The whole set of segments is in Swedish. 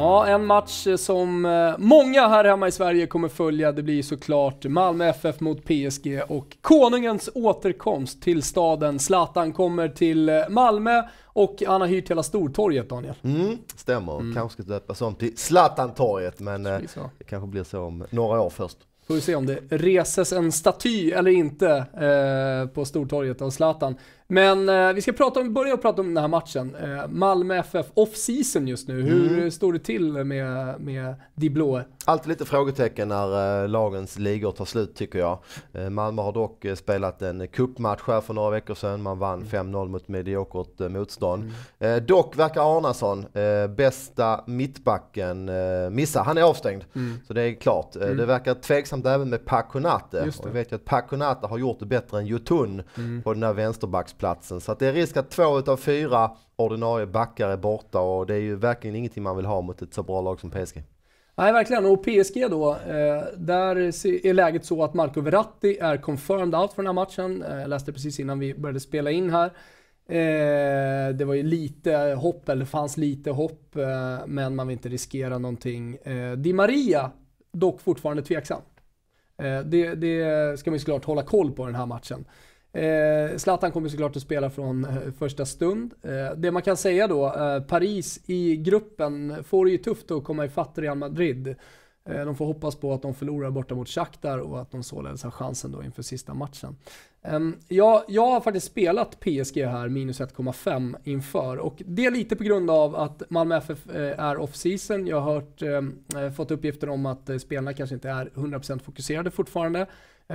Ja, en match eh, som eh, många här hemma i Sverige kommer följa. Det blir såklart Malmö FF mot PSG och Konungens återkomst till staden. Zlatan kommer till eh, Malmö och han har hyrt hela Stortorget, Daniel. Mm, stämmer, mm. kanske ska döpas om till Zlatantorget, men det, det kanske blir så om några år först. Får vi se om det reses en staty eller inte eh, på Stortorget av Zlatan. Men eh, vi ska prata om, börja prata om den här matchen. Eh, Malmö FF, off-season just nu. Hur mm. står det till med, med de blå? Alltid lite frågetecken när eh, lagens ligor tar slut tycker jag. Eh, Malmö har dock eh, spelat en kuppmatch här för några veckor sedan. Man vann mm. 5-0 mot mediokert motstånd. Mm. dock verkar Arnason, bästa mittbacken, missa. Han är avstängd. Mm. Så det är klart. Mm. Det verkar tveksamt samt även med Pakonate. Och vi vet ju att Pakonate har gjort det bättre än Jotun mm. på den här vänsterbacksplatsen. Så det är risk att två utav fyra ordinarie backar är borta och det är ju verkligen ingenting man vill ha mot ett så bra lag som PSG. Nej, verkligen. Och PSG då, eh, där är läget så att Marco Verratti är confirmed out för den här matchen. Eh, jag läste precis innan vi började spela in här. Eh, det var ju lite hopp, eller fanns lite hopp, eh, men man vill inte riskera någonting. Eh, Di Maria, dock fortfarande tveksam. Eh, det, det ska man ju såklart hålla koll på den här matchen. Eh, Zlatan kommer såklart att spela från eh, första stund. det man kan säga då, Paris i gruppen får det ju tufft att komma ifatt Real Madrid. Eh, de får hoppas på att de förlorar borta mot Shakhtar och att de således har chansen då inför sista matchen. Ehm, jag, jag har faktiskt spelat PSG här, minus 1,5 inför och det är lite på grund av att Malmö FF eh, är off-season. Jag har hört, ehm, eh, fått uppgifter om att spelarna kanske inte är 100% fokuserade fortfarande.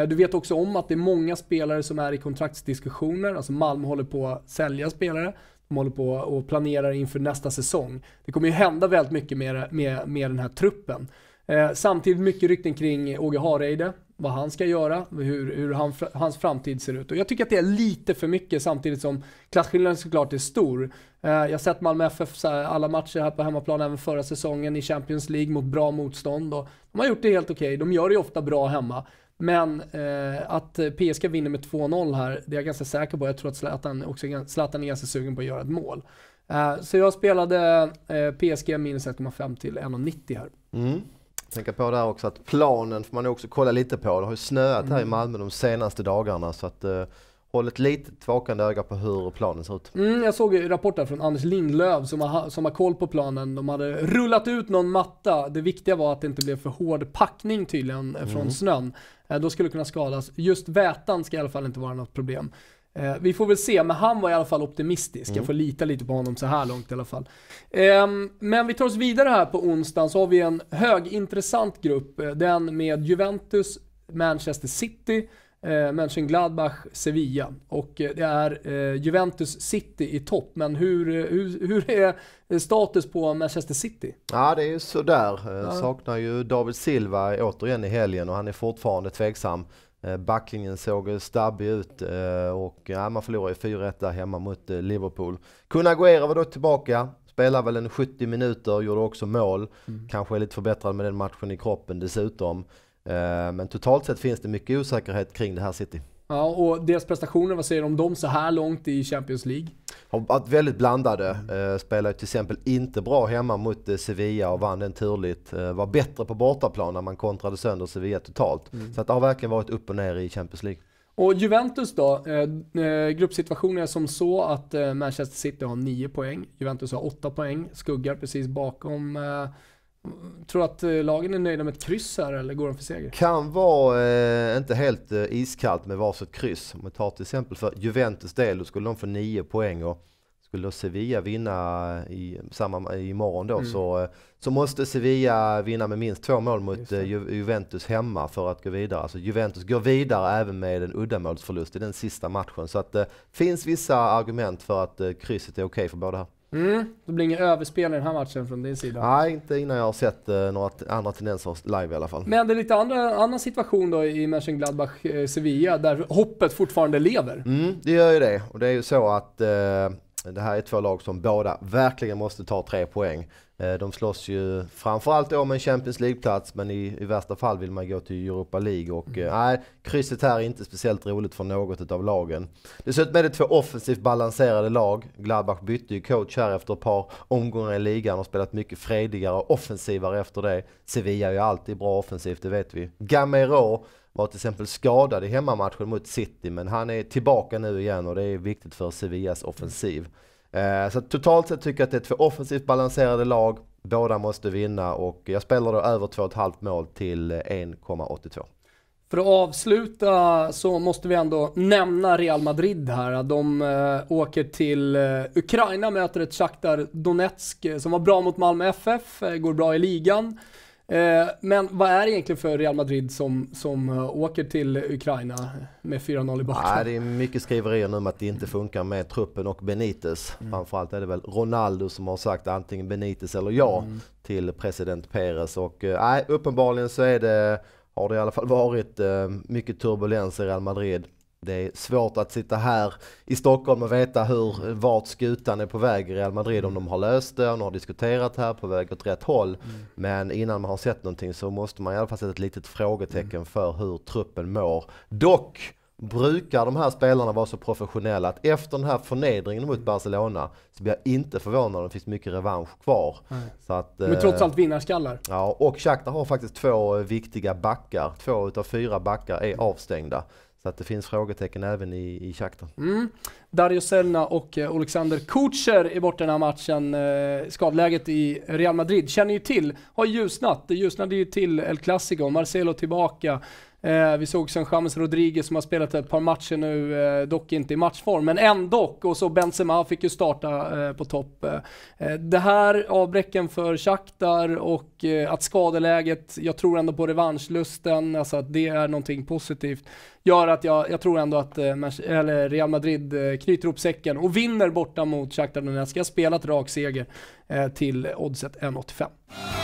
Du vet också om att det är många spelare som är i kontraktsdiskussioner, alltså Malmö håller på att sälja spelare. De håller på och planerar inför nästa säsong. Det kommer ju hända väldigt mycket med, med, med den här truppen. Eh, samtidigt mycket rykten kring Åge Hareide, vad han ska göra, hur, hur han, hans framtid ser ut. Och jag tycker att det är lite för mycket samtidigt som klasskillnaden såklart är stor. Eh, jag har sett Malmö FF alla matcher här på hemmaplan, även förra säsongen i Champions League mot bra motstånd. Och de har gjort det helt okej, okay. de gör det ju ofta bra hemma. Men eh, att PSG vinner med 2-0 här, det är jag ganska säker på. Jag tror att Zlatan, också, Zlatan är ganska sugen på att göra ett mål. Eh, så jag spelade eh, PSG minus 1,5 till 1,90 här. Mm tänka på där också att planen får man också kolla lite på. Det har ju snöat mm. här i mm. Malmö de senaste dagarna så att eh, håll ett litet vakande öga på hur planen ser ut. Mm, jag såg ju rapporten från Anders Lindlöv som har, som har koll på planen. De hade rullat ut någon matta. Det viktiga var att det inte blev för hård packning tydligen från mm. snön. Eh, då skulle det kunna skadas. Just vätan ska i alla fall inte vara något problem. Eh, vi får väl se, men han var i alla fall optimistisk. Mm. Jag får lita lite på honom så här långt i alla fall. Ehm, men vi tar oss vidare här på onsdagen så har vi en högintressant grupp. Eh, den med Juventus, Manchester City, eh, Mönchengladbach, Sevilla. Och eh, det är Juventus City i topp, men hur, hur, hur är status på Manchester City? Ja, det är ju sådär. Ja. Saknar ju David Silva återigen i helgen och han är fortfarande tveksam. Eh, backlinjen såg stabbig ut eh, och ja, man förlorade 4-1 där hemma mot eh, Liverpool. Kun var då tillbaka, spelade väl en 70 minuter, gjorde också mål. Mm. Kanske är lite förbättrad med den matchen i kroppen dessutom. Men totalt sett finns det mycket osäkerhet kring det här City. Ja, och deras prestationer, vad säger du om dem så här långt i Champions League? har varit väldigt blandade. Mm. Eh, Spelade till exempel inte bra hemma mot eh, Sevilla och vann den turligt. Eh, var bättre på bortaplan när man kontrade sönder Sevilla totalt. Mm. Så att det har verkligen varit upp och ner i Champions League. Och Juventus då, eh, gruppsituationen är som så att eh, Manchester City har 9 poäng, Juventus har 8 poäng, skuggar precis bakom eh, Tror du att eh, lagen är nöjda med ett kryss här eller går de för seger? Kan vara eh, inte helt eh, iskallt med varsitt kryss. Om vi tar till exempel för Juventus del, då skulle de få nio poäng och skulle Sevilla vinna i, samma, imorgon då mm. så, eh, så måste Sevilla vinna med minst två mål mot eh, Ju, Juventus hemma för att gå vidare. Alltså Juventus går vidare även med en uddamålsförlust i den sista matchen. Så att det eh, finns vissa argument för att eh, krysset är okej okay för båda här. Mm, det blir inget överspel i den här matchen från din sida. Nej, inte innan jag har sett eh, några andra tendenser live i alla fall. Men det är lite andra, annan situation då i Mönchengladbach-Sevilla, eh, där hoppet fortfarande lever. Mm, det gör ju det. Och det är ju så att eh, det här är två lag som båda verkligen måste ta tre poäng. Eh, de slåss ju framförallt om en Champions League-plats men i, i värsta fall vill man gå till Europa League och mm. Eh, nej, mm. krysset här är inte speciellt roligt för något av lagen. Dessutom är det två offensivt balanserade lag. Gladbach bytte ju coach här efter ett par omgångar i ligan och spelat mycket fredigare och offensivare efter det. Sevilla är ju alltid bra offensivt, det vet vi. Gamero var till exempel skadad i hemmamatchen mot City men han är tillbaka nu igen och det är viktigt för Sevillas offensiv. Eh, så totalt sett tycker jag att det är två offensivt balanserade lag. Båda måste vinna och jag spelar då över 2,5 mål till 1,82. För att avsluta så måste vi ändå nämna Real Madrid här. De eh, åker till eh, Ukraina, möter ett Shakhtar Donetsk eh, som var bra mot Malmö FF, eh, går bra i ligan. Eh, men vad är det egentligen för Real Madrid som, som eh, åker till Ukraina med 4-0 i baken? det är mycket skriverier nu om att det inte funkar med truppen och Benitez. Mm. Framförallt är det väl Ronaldo som har sagt antingen Benitez eller ja mm. till president Perez. Och eh, nej, uppenbarligen så är det, har det i alla fall varit mycket turbulens i Real Madrid. Det är svårt att sitta här i Stockholm och veta hur, vart skutan är på väg i Real Madrid, om de har löst det, om de har diskuterat här, på väg åt rätt håll. Mm. Men innan man har sett någonting så måste man i alla fall sätta ett litet frågetecken mm. för hur truppen mår. Dock brukar de här spelarna vara så professionella att efter den här förnedringen mot Barcelona så blir jag inte förvånad om det finns mycket revansch kvar. Att, Men trots eh, allt vinnarskallar. Ja, och Shakhtar har faktiskt två viktiga backar. Två utav fyra backar är avstängda. Så att det finns frågetecken även i, i Shakhtar. Mm. Dario Selna och eh, Alexander Kucher är borta den här matchen. Eh, skadläget i Real Madrid känner ju till, har ljusnat. Det ljusnade ju till El Clasico, Marcelo tillbaka. Eh, vi såg sen James Rodriguez som har spelat ett par matcher nu, eh, dock inte i matchform, men ändå. Och så Benzema fick ju starta eh, på topp. Eh, eh, det här avbräcken för Shakhtar och eh, att skadeläget, jag tror ändå på revanschlusten, alltså att det är någonting positivt, gör att jag, jag tror ändå att Real Madrid knyter ihop säcken och vinner borta mot Shakhtar Donetsk. Jag har spelat rak seger till oddset 1,85.